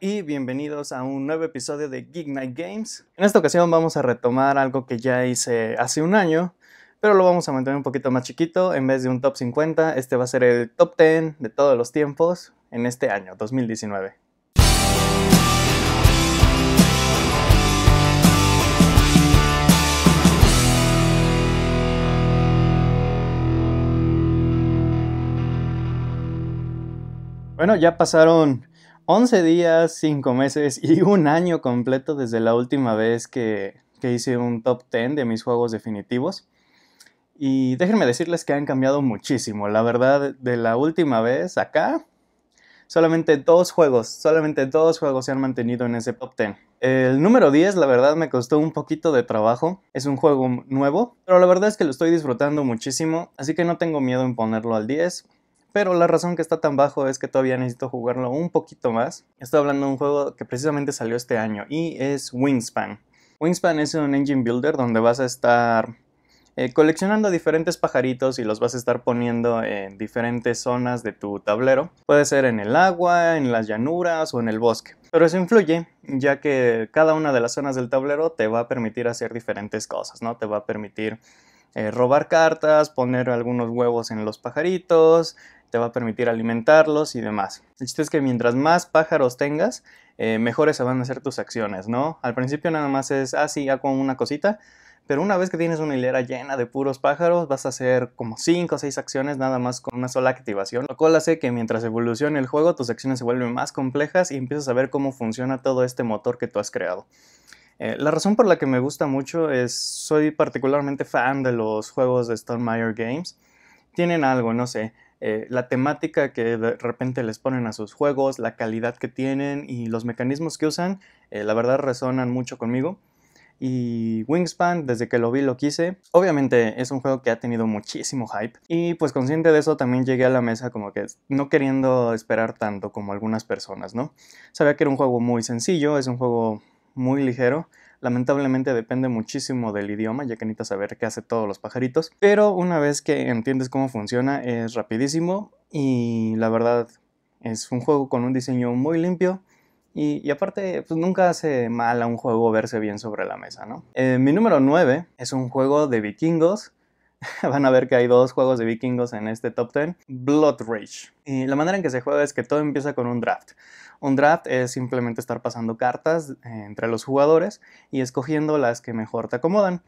Y bienvenidos a un nuevo episodio de Geek Night Games. En esta ocasión vamos a retomar algo que ya hice hace un año, pero lo vamos a mantener un poquito más chiquito. En vez de un top 50, este va a ser el top 10 de todos los tiempos en este año, 2019. Bueno, ya pasaron 11 días, 5 meses y un año completo desde la última vez que, hice un top 10 de mis juegos definitivos. Y déjenme decirles que han cambiado muchísimo. La verdad, de la última vez acá, solamente dos juegos, solamente dos juegos se han mantenido en ese top 10. El número 10, la verdad, me costó un poquito de trabajo. Es un juego nuevo, pero la verdad es que lo estoy disfrutando muchísimo, así que no tengo miedo en ponerlo al 10 pero la razón que está tan bajo es que todavía necesito jugarlo un poquito más. Estoy hablando de un juego que precisamente salió este año y es Wingspan. Wingspan es un engine builder donde vas a estar eh, coleccionando diferentes pajaritos y los vas a estar poniendo en diferentes zonas de tu tablero. Puede ser en el agua, en las llanuras o en el bosque. Pero eso influye, ya que cada una de las zonas del tablero te va a permitir hacer diferentes cosas, ¿no? Te va a permitir eh, robar cartas, poner algunos huevos en los pajaritos, va a permitir alimentarlos y demás. El chiste es que mientras más pájaros tengas, eh, mejores se van a hacer tus acciones, ¿no? Al principio nada más es, así, ah, hago una cosita, pero una vez que tienes una hilera llena de puros pájaros, vas a hacer como 5 o 6 acciones nada más con una sola activación, lo cual hace que mientras evolucione el juego tus acciones se vuelven más complejas y empiezas a ver cómo funciona todo este motor que tú has creado. Eh, la razón por la que me gusta mucho es soy particularmente fan de los juegos de Stonemeyer Games tienen algo, no sé, eh, la temática que de repente les ponen a sus juegos, la calidad que tienen y los mecanismos que usan, eh, la verdad resonan mucho conmigo. Y Wingspan, desde que lo vi lo quise. Obviamente es un juego que ha tenido muchísimo hype. Y pues consciente de eso también llegué a la mesa como que no queriendo esperar tanto como algunas personas, ¿no? Sabía que era un juego muy sencillo, es un juego muy ligero Lamentablemente depende muchísimo del idioma, ya que necesitas saber qué hace todos los pajaritos, pero una vez que entiendes cómo funciona es rapidísimo y la verdad es un juego con un diseño muy limpio. Y, aparte, pues nunca hace mal a un juego verse bien sobre la mesa, ¿no? Eh, mi número 9 es un juego de vikingos van a ver que hay dos juegos de vikingos en este top 10. Blood Rage. Y la manera en que se juega es que todo empieza con un draft. Un draft es simplemente estar pasando cartas eh, entre los jugadores y escogiendo las que mejor te acomodan.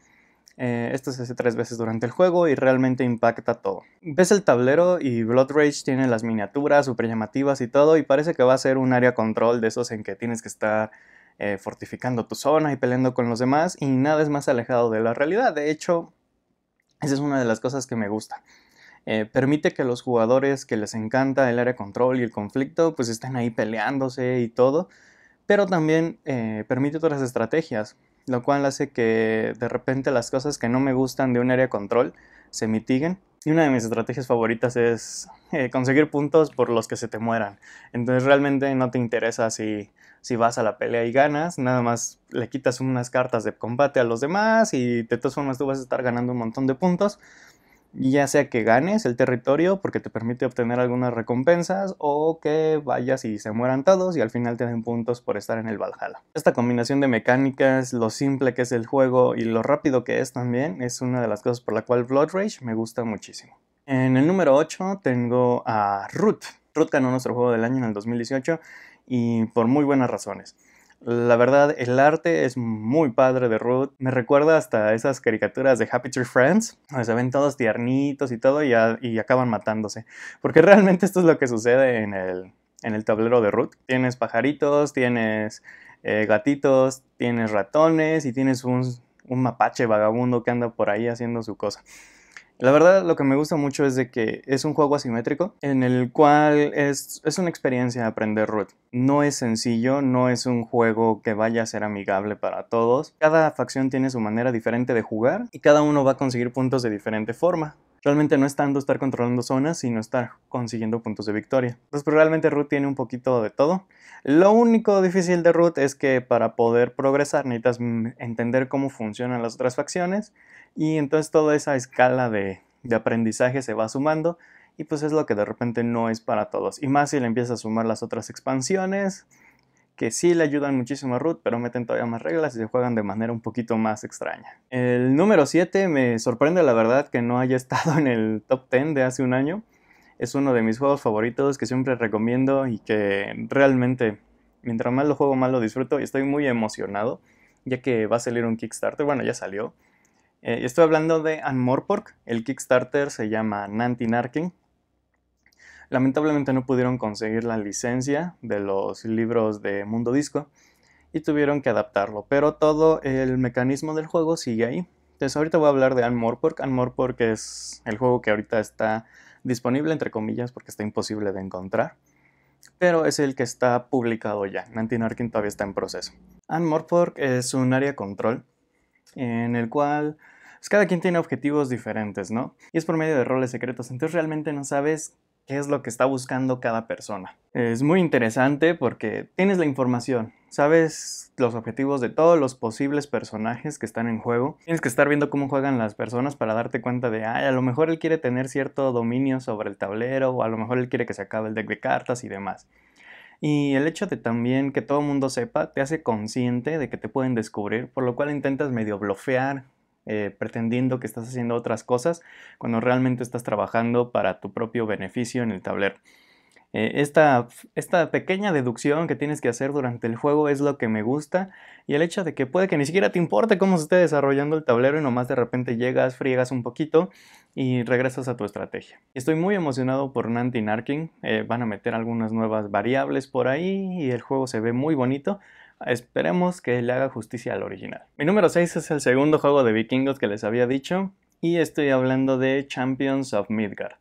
Eh, esto se hace tres veces durante el juego y realmente impacta todo. Ves el tablero y Blood Rage tiene las miniaturas super llamativas y todo y parece que va a ser un área control de esos en que tienes que estar eh, fortificando tu zona y peleando con los demás y nada es más alejado de la realidad. De hecho, esa es una de las cosas que me gusta. Eh, permite que los jugadores que les encanta el área control y el conflicto pues estén ahí peleándose y todo, pero también eh, permite otras estrategias, lo cual hace que de repente las cosas que no me gustan de un área control se mitiguen. Y una de mis estrategias favoritas es eh, conseguir puntos por los que se te mueran. Entonces realmente no te interesa si si vas a la pelea y ganas, nada más le quitas unas cartas de combate a los demás y de todas formas tú vas a estar ganando un montón de puntos. Ya sea que ganes el territorio porque te permite obtener algunas recompensas o que vayas y se mueran todos y al final te den puntos por estar en el Valhalla. Esta combinación de mecánicas, lo simple que es el juego y lo rápido que es también es una de las cosas por la cual Blood Rage me gusta muchísimo. En el número 8 tengo a Root. Root ganó nuestro juego del año en el 2018 y por muy buenas razones. La verdad, el arte es muy padre de Ruth. Me recuerda hasta esas caricaturas de Happy Tree Friends, donde se ven todos tiernitos y todo y, y acaban matándose. Porque realmente esto es lo que sucede en el, en el tablero de Ruth. Tienes pajaritos, tienes eh, gatitos, tienes ratones y tienes un, un mapache vagabundo que anda por ahí haciendo su cosa. La verdad lo que me gusta mucho es de que es un juego asimétrico en el cual es, es una experiencia aprender Root. No es sencillo, no es un juego que vaya a ser amigable para todos. Cada facción tiene su manera diferente de jugar y cada uno va a conseguir puntos de diferente forma. Realmente no es tanto estar controlando zonas, sino estar consiguiendo puntos de victoria. Entonces, pero pues, realmente Root tiene un poquito de todo. Lo único difícil de Ruth es que para poder progresar necesitas mm, entender cómo funcionan las otras facciones y entonces toda esa escala de, de aprendizaje se va sumando y pues es lo que de repente no es para todos. Y más si le empiezas a sumar las otras expansiones, que sí le ayudan muchísimo a root, pero meten todavía más reglas y se juegan de manera un poquito más extraña. El número 7 me sorprende la verdad que no haya estado en el top 10 de hace un año. Es uno de mis juegos favoritos que siempre recomiendo y que realmente mientras más lo juego más lo disfruto y estoy muy emocionado ya que va a salir un Kickstarter, bueno ya salió. Eh, estoy hablando de Anmorpork, el Kickstarter se llama Narkin. Lamentablemente no pudieron conseguir la licencia de los libros de Mundo Disco y tuvieron que adaptarlo, pero todo el mecanismo del juego sigue ahí. Entonces ahorita voy a hablar de Anmorpork. Anmorpork es el juego que ahorita está disponible, entre comillas, porque está imposible de encontrar. Pero es el que está publicado ya. Nantinarkin todavía está en proceso. Anmorpork es un área control en el cual pues, cada quien tiene objetivos diferentes, ¿no? Y es por medio de roles secretos. Entonces realmente no sabes qué es lo que está buscando cada persona. Es muy interesante porque tienes la información, sabes los objetivos de todos los posibles personajes que están en juego. Tienes que estar viendo cómo juegan las personas para darte cuenta de, ay, a lo mejor él quiere tener cierto dominio sobre el tablero o a lo mejor él quiere que se acabe el deck de cartas y demás. Y el hecho de también que todo el mundo sepa te hace consciente de que te pueden descubrir, por lo cual intentas medio blofear eh, pretendiendo que estás haciendo otras cosas cuando realmente estás trabajando para tu propio beneficio en el tablero. Eh, esta, pequeña deducción que tienes que hacer durante el juego es lo que me gusta y el hecho de que puede que ni siquiera te importe cómo se esté desarrollando el tablero y nomás de repente llegas, friegas un poquito y regresas a tu estrategia. Estoy muy emocionado por Nanti Narking, eh, van a meter algunas nuevas variables por ahí y el juego se ve muy bonito. Esperemos que le haga justicia al original. Mi número 6 es el segundo juego de vikingos que les había dicho y estoy hablando de Champions of Midgard.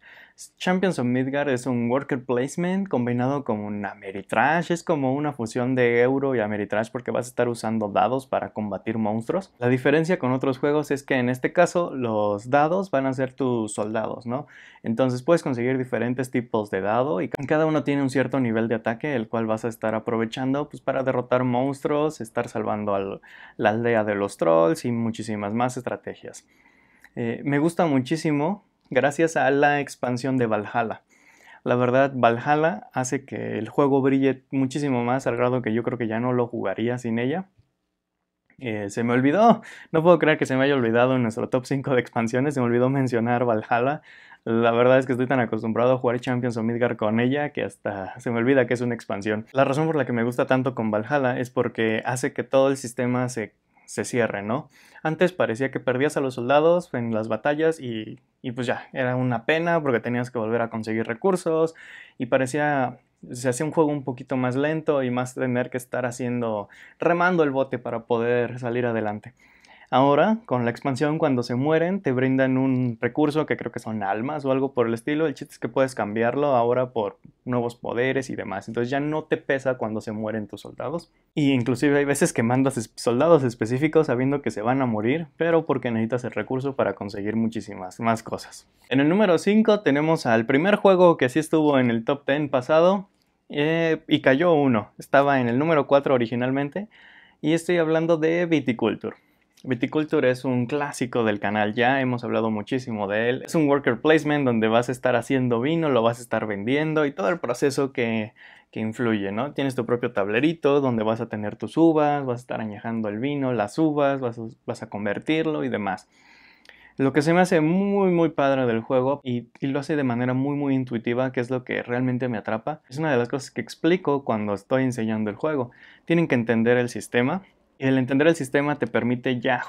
Champions of Midgard es un worker placement combinado con un Ameritrash. Es como una fusión de Euro y Ameritrash porque vas a estar usando dados para combatir monstruos. La diferencia con otros juegos es que en este caso los dados van a ser tus soldados, ¿no? Entonces puedes conseguir diferentes tipos de dado y cada uno tiene un cierto nivel de ataque, el cual vas a estar aprovechando pues, para derrotar monstruos, estar salvando a la aldea de los trolls y muchísimas más estrategias. Eh, me gusta muchísimo gracias a la expansión de Valhalla. La verdad, Valhalla hace que el juego brille muchísimo más al grado que yo creo que ya no lo jugaría sin ella. Eh, se me olvidó, no puedo creer que se me haya olvidado en nuestro top 5 de expansiones, se me olvidó mencionar Valhalla. La verdad es que estoy tan acostumbrado a jugar Champions o Midgar con ella que hasta se me olvida que es una expansión. La razón por la que me gusta tanto con Valhalla es porque hace que todo el sistema se se cierre, ¿no? Antes parecía que perdías a los soldados en las batallas y, y pues ya, era una pena porque tenías que volver a conseguir recursos y parecía se hacía un juego un poquito más lento y más tener que estar haciendo, remando el bote para poder salir adelante. Ahora, con la expansión, cuando se mueren, te brindan un recurso que creo que son almas o algo por el estilo. El chiste es que puedes cambiarlo ahora por nuevos poderes y demás. Entonces ya no te pesa cuando se mueren tus soldados. Y inclusive hay veces que mandas soldados específicos sabiendo que se van a morir, pero porque necesitas el recurso para conseguir muchísimas más cosas. En el número 5 tenemos al primer juego que sí estuvo en el top 10 pasado, y eh, cayó uno. Estaba en el número 4 originalmente. Y estoy hablando de Viticulture. Viticulture es un clásico del canal, ya hemos hablado muchísimo de él. Es un worker placement donde vas a estar haciendo vino, lo vas a estar vendiendo y todo el proceso que, que influye, ¿no? Tienes tu propio tablerito donde vas a tener tus uvas, vas a estar añejando el vino, las uvas, vas a, vas a convertirlo y demás. Lo que se me hace muy muy padre del juego y, y, lo hace de manera muy muy intuitiva, que es lo que realmente me atrapa, es una de las cosas que explico cuando estoy enseñando el juego. Tienen que entender el sistema, el entender el sistema te permite ya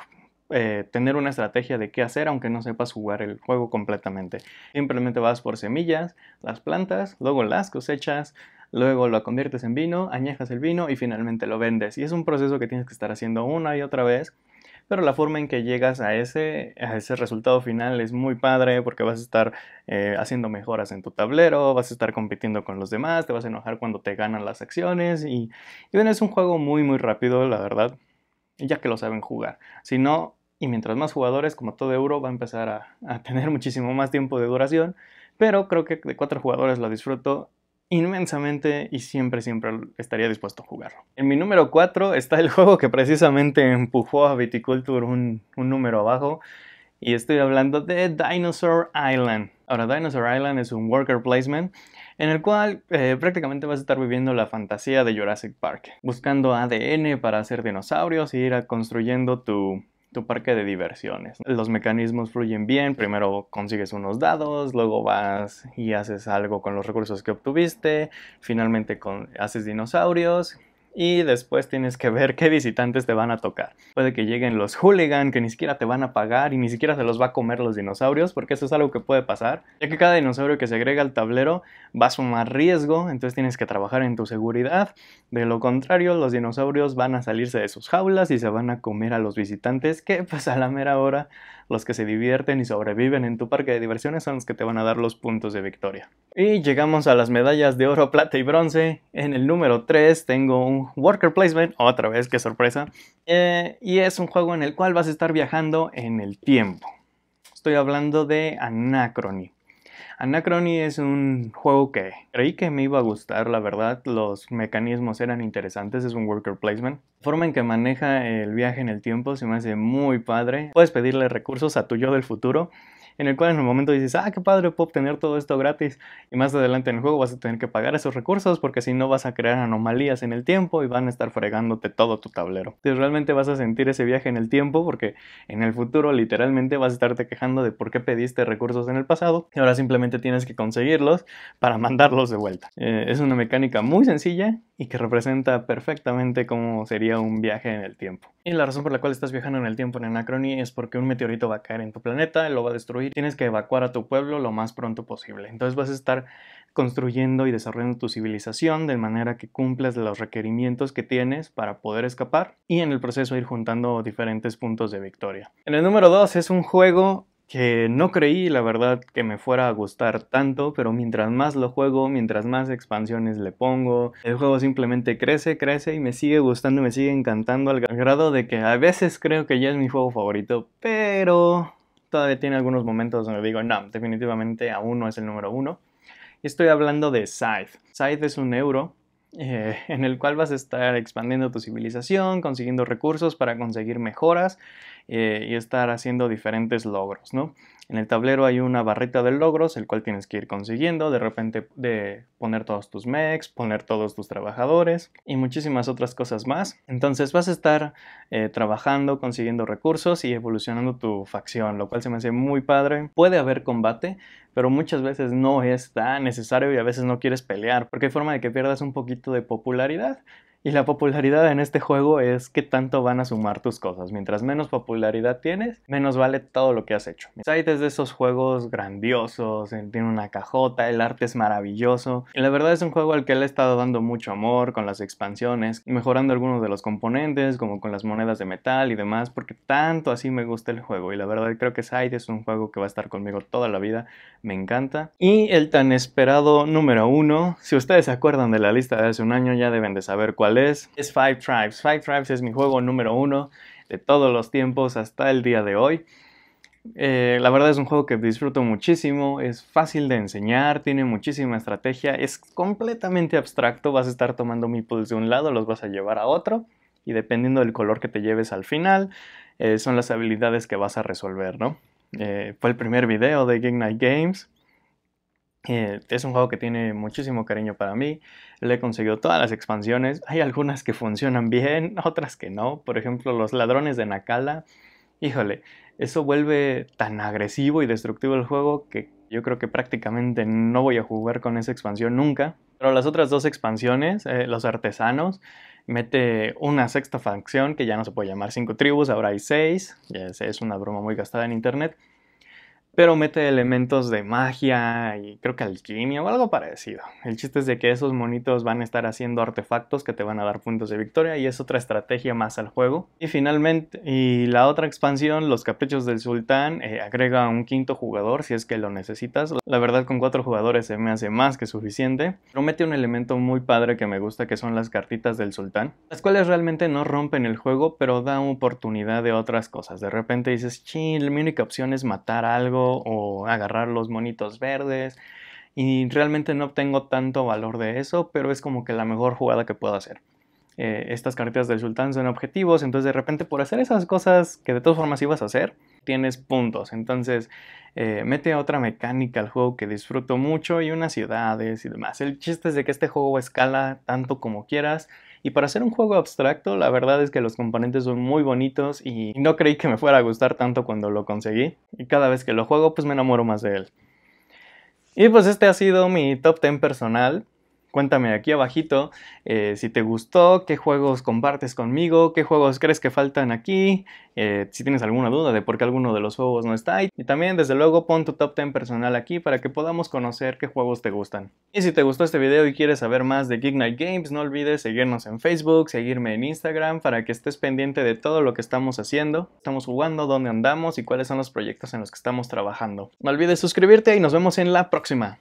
eh, tener una estrategia de qué hacer aunque no sepas jugar el juego completamente. Simplemente vas por semillas, las plantas, luego las cosechas, luego lo conviertes en vino, añejas el vino y finalmente lo vendes. Y es un proceso que tienes que estar haciendo una y otra vez pero la forma en que llegas a ese, a ese resultado final es muy padre porque vas a estar eh, haciendo mejoras en tu tablero, vas a estar compitiendo con los demás, te vas a enojar cuando te ganan las acciones y, bueno, es un juego muy muy rápido, la verdad, ya que lo saben jugar. Si no, y mientras más jugadores, como todo euro, va a empezar a, a tener muchísimo más tiempo de duración, pero creo que de cuatro jugadores lo disfruto inmensamente y siempre, siempre estaría dispuesto a jugarlo. En mi número 4 está el juego que precisamente empujó a Viticulture un, número abajo. Y estoy hablando de Dinosaur Island. Ahora, Dinosaur Island es un worker placement en el cual eh, prácticamente vas a estar viviendo la fantasía de Jurassic Park, buscando ADN para hacer dinosaurios y e ir construyendo tu, tu parque de diversiones. Los mecanismos fluyen bien, primero consigues unos dados, luego vas y haces algo con los recursos que obtuviste, finalmente con, haces dinosaurios y después tienes que ver qué visitantes te van a tocar. Puede que lleguen los hooligan que ni siquiera te van a pagar y ni siquiera se los va a comer los dinosaurios, porque eso es algo que puede pasar, ya que cada dinosaurio que se agrega al tablero va a sumar riesgo, entonces tienes que trabajar en tu seguridad. De lo contrario, los dinosaurios van a salirse de sus jaulas y se van a comer a los visitantes que pues a la mera hora los que se divierten y sobreviven en tu parque de diversiones son los que te van a dar los puntos de victoria. Y llegamos a las medallas de oro, plata y bronce. En el número 3 tengo un Worker Placement, otra vez, qué sorpresa. Eh, y es un juego en el cual vas a estar viajando en el tiempo. Estoy hablando de Anachrony. Anachrony es un juego que creí que me iba a gustar, la verdad. Los mecanismos eran interesantes, es un worker placement. La forma en que maneja el viaje en el tiempo se me hace muy padre. Puedes pedirle recursos a tu yo del futuro en el cual en un momento dices, ah, qué padre, puedo obtener todo esto gratis. Y más adelante en el juego vas a tener que pagar esos recursos porque si no vas a crear anomalías en el tiempo y van a estar fregándote todo tu tablero. Entonces realmente vas a sentir ese viaje en el tiempo porque en el futuro literalmente vas a estarte quejando de por qué pediste recursos en el pasado y ahora simplemente tienes que conseguirlos para mandarlos de vuelta. Eh, es una mecánica muy sencilla y que representa perfectamente cómo sería un viaje en el tiempo. Y la razón por la cual estás viajando en el tiempo en Anacroni es porque un meteorito va a caer en tu planeta, lo va a destruir, tienes que evacuar a tu pueblo lo más pronto posible. Entonces vas a estar construyendo y desarrollando tu civilización de manera que cumplas los requerimientos que tienes para poder escapar y en el proceso ir juntando diferentes puntos de victoria. En el número 2 es un juego que no creí, la verdad, que me fuera a gustar tanto, pero mientras más lo juego, mientras más expansiones le pongo, el juego simplemente crece, crece y me sigue gustando, me sigue encantando al grado de que a veces creo que ya es mi juego favorito, pero todavía tiene algunos momentos donde digo, no, definitivamente aún no es el número uno. Estoy hablando de Scythe. Scythe es un euro eh, en el cual vas a estar expandiendo tu civilización, consiguiendo recursos para conseguir mejoras eh, y estar haciendo diferentes logros, ¿no? En el tablero hay una barrita de logros, el cual tienes que ir consiguiendo, de repente de poner todos tus mechs, poner todos tus trabajadores y muchísimas otras cosas más. Entonces vas a estar eh, trabajando, consiguiendo recursos y evolucionando tu facción, lo cual se me hace muy padre. Puede haber combate, pero muchas veces no es tan necesario y a veces no quieres pelear, porque hay forma de que pierdas un poquito de popularidad y la popularidad en este juego es que tanto van a sumar tus cosas. Mientras menos popularidad tienes, menos vale todo lo que has hecho. Sight es de esos juegos grandiosos, eh, tiene una cajota, el arte es maravilloso. Y la verdad es un juego al que le he estado dando mucho amor con las expansiones, mejorando algunos de los componentes, como con las monedas de metal y demás, porque tanto así me gusta el juego. Y la verdad creo que Sight es un juego que va a estar conmigo toda la vida, me encanta. Y el tan esperado número uno, si ustedes se acuerdan de la lista de hace un año ya deben de saber cuál es Five Tribes. Five Tribes es mi juego número uno de todos los tiempos hasta el día de hoy. Eh, la verdad es un juego que disfruto muchísimo, es fácil de enseñar, tiene muchísima estrategia, es completamente abstracto, vas a estar tomando meeples de un lado, los vas a llevar a otro y dependiendo del color que te lleves al final, eh, son las habilidades que vas a resolver, ¿no? Eh, fue el primer video de Game Night Games, eh, es un juego que tiene muchísimo cariño para mí. Le he conseguido todas las expansiones. Hay algunas que funcionan bien, otras que no. Por ejemplo, los ladrones de Nakala. Híjole, eso vuelve tan agresivo y destructivo el juego que yo creo que prácticamente no voy a jugar con esa expansión nunca. Pero las otras dos expansiones, eh, los artesanos, mete una sexta facción que ya no se puede llamar cinco tribus, ahora hay seis. Ya es una broma muy gastada en internet pero mete elementos de magia y creo que alquimia o algo parecido. El chiste es de que esos monitos van a estar haciendo artefactos que te van a dar puntos de victoria y es otra estrategia más al juego. Y finalmente, y la otra expansión, Los Caprichos del Sultán, eh, agrega un quinto jugador si es que lo necesitas. La verdad con cuatro jugadores se me hace más que suficiente, pero mete un elemento muy padre que me gusta que son las cartitas del Sultán, las cuales realmente no rompen el juego, pero dan oportunidad de otras cosas. De repente dices, Chill, mi única opción es matar algo o agarrar los monitos verdes. Y realmente no obtengo tanto valor de eso, pero es como que la mejor jugada que puedo hacer. Eh, estas cartas del sultán son objetivos, entonces de repente por hacer esas cosas que de todas formas ibas a hacer, tienes puntos. Entonces, eh, mete otra mecánica al juego que disfruto mucho y unas ciudades y demás. El chiste es de que este juego escala tanto como quieras. Y para hacer un juego abstracto, la verdad es que los componentes son muy bonitos y no creí que me fuera a gustar tanto cuando lo conseguí. Y cada vez que lo juego, pues me enamoro más de él. Y pues este ha sido mi top 10 personal. Cuéntame aquí abajito eh, si te gustó, qué juegos compartes conmigo, qué juegos crees que faltan aquí, eh, si tienes alguna duda de por qué alguno de los juegos no está. ahí. Y también, desde luego, pon tu top 10 personal aquí para que podamos conocer qué juegos te gustan. Y si te gustó este video y quieres saber más de Geek Night Games, no olvides seguirnos en Facebook, seguirme en Instagram para que estés pendiente de todo lo que estamos haciendo, estamos jugando, dónde andamos y cuáles son los proyectos en los que estamos trabajando. No olvides suscribirte y nos vemos en la próxima.